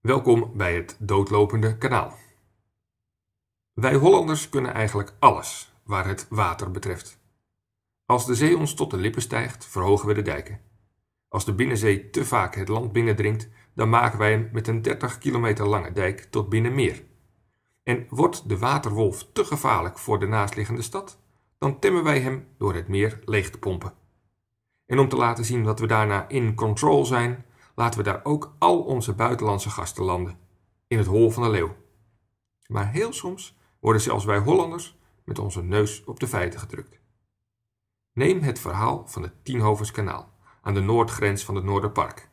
Welkom bij het doodlopende kanaal. Wij Hollanders kunnen eigenlijk alles waar het water betreft. Als de zee ons tot de lippen stijgt, verhogen we de dijken. Als de binnenzee te vaak het land binnendringt, dan maken wij hem met een 30 kilometer lange dijk tot binnenmeer. En wordt de waterwolf te gevaarlijk voor de naastliggende stad, dan temmen wij hem door het meer leeg te pompen. En om te laten zien dat we daarna in control zijn, laten we daar ook al onze buitenlandse gasten landen, in het hol van de leeuw. Maar heel soms worden zelfs wij Hollanders met onze neus op de feiten gedrukt. Neem het verhaal van het Tienhovenskanaal aan de noordgrens van het Noorderpark.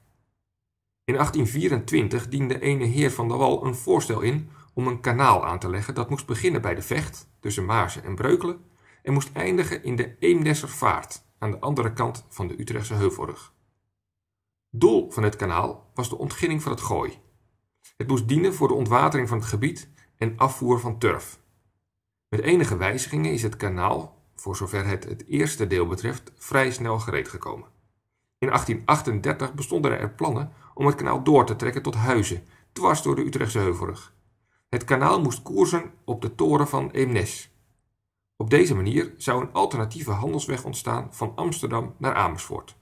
In 1824 diende ene heer van de Wal een voorstel in om een kanaal aan te leggen dat moest beginnen bij de Vecht tussen Maarsen en Breukelen en moest eindigen in de Eemdesser Vaart aan de andere kant van de Utrechtse Heuvelrug. Doel van het kanaal was de ontginning van het gooi. Het moest dienen voor de ontwatering van het gebied en afvoer van turf. Met enige wijzigingen is het kanaal, voor zover het het eerste deel betreft, vrij snel gereed gekomen. In 1838 bestonden er plannen om het kanaal door te trekken tot Huizen, dwars door de Utrechtse Heuvelrug. Het kanaal moest koersen op de toren van Eemnes. Op deze manier zou een alternatieve handelsweg ontstaan van Amsterdam naar Amersfoort.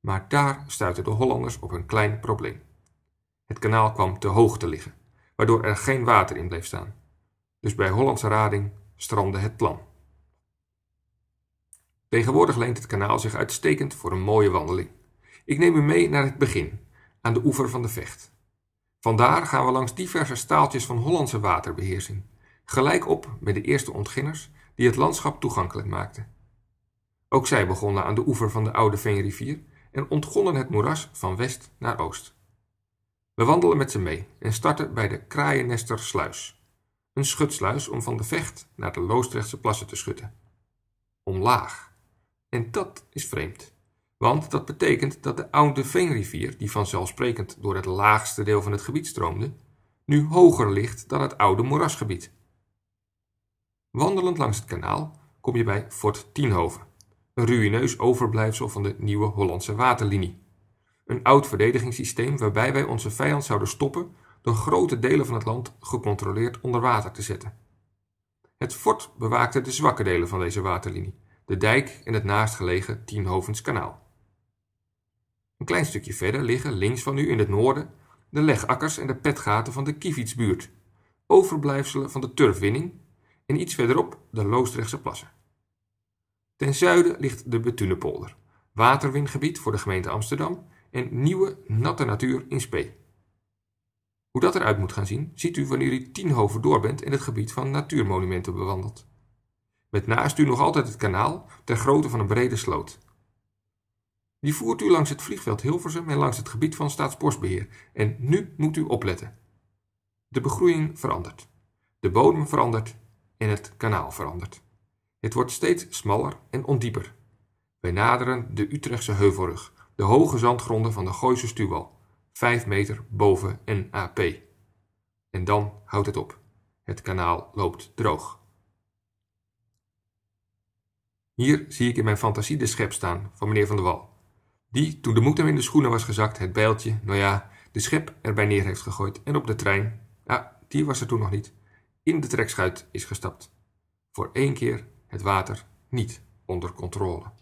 Maar daar stuitten de Hollanders op een klein probleem. Het kanaal kwam te hoog te liggen, waardoor er geen water in bleef staan. Dus bij Hollandse Rading strandde het plan. Tegenwoordig leent het kanaal zich uitstekend voor een mooie wandeling. Ik neem u mee naar het begin, aan de oever van de Vecht. Vandaar gaan we langs diverse staaltjes van Hollandse waterbeheersing, gelijk op met de eerste ontginners die het landschap toegankelijk maakten. Ook zij begonnen aan de oever van de Oude Veenrivier en ontgonnen het moeras van west naar oost. We wandelen met ze mee en starten bij de Sluis, een schutsluis om van de vecht naar de Loostrechtse plassen te schutten. Omlaag. En dat is vreemd. Want dat betekent dat de Oude Veenrivier, die vanzelfsprekend door het laagste deel van het gebied stroomde, nu hoger ligt dan het oude moerasgebied. Wandelend langs het kanaal kom je bij Fort Tienhoven, een ruïneus overblijfsel van de nieuwe Hollandse waterlinie. Een oud verdedigingssysteem waarbij wij onze vijand zouden stoppen door grote delen van het land gecontroleerd onder water te zetten. Het fort bewaakte de zwakke delen van deze waterlinie, de dijk en het naastgelegen Tienhovenskanaal. Een klein stukje verder liggen, links van u in het noorden, de legakkers en de petgaten van de Kievitsbuurt, overblijfselen van de turfwinning en iets verderop de Loosdrechtse plassen. Ten zuiden ligt de Betunepolder, waterwingebied voor de gemeente Amsterdam en nieuwe natte natuur in Spee. Hoe dat eruit moet gaan zien, ziet u wanneer u tienhoven hoven door bent en het gebied van natuurmonumenten bewandelt. Met naast u nog altijd het kanaal ter grootte van een brede sloot, die voert u langs het vliegveld Hilversum en langs het gebied van Staatsbosbeheer. En nu moet u opletten. De begroeiing verandert. De bodem verandert en het kanaal verandert. Het wordt steeds smaller en ondieper. Wij naderen de Utrechtse heuvelrug, de hoge zandgronden van de Gooise stuwal, vijf meter boven NAP. En dan houdt het op. Het kanaal loopt droog. Hier zie ik in mijn fantasie de schep staan van meneer Van der Wal. Die, toen de moed hem in de schoenen was gezakt, het bijltje, nou ja, de schep erbij neer heeft gegooid en op de trein, ja, die was er toen nog niet, in de trekschuit is gestapt. Voor één keer het water niet onder controle.